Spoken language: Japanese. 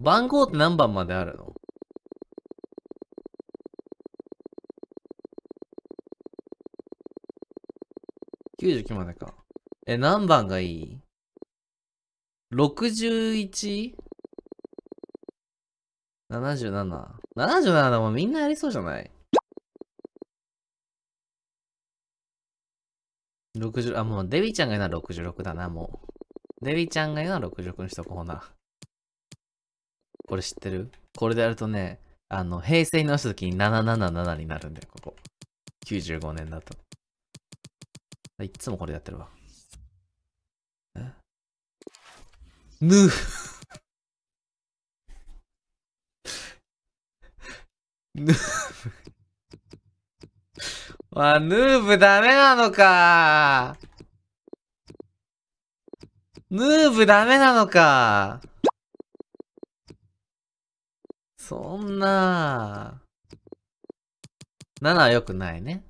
番号って何番まであるの99までか。え、何番がいい ?61?77?77 7もみんなやりそうじゃない ?60、あ、もうデビちゃんが言うのは66だな、もう。デビちゃんが言うのは66にしとこうな。これ知ってるこれでやるとね、あの、平成に直した時に777になるんだよ、ここ。95年だと。いっつもこれやってるわ。ぬヌーブあ、ヌ ーブダメなのか。ヌーブダメなのか。そんな、7は良くないね。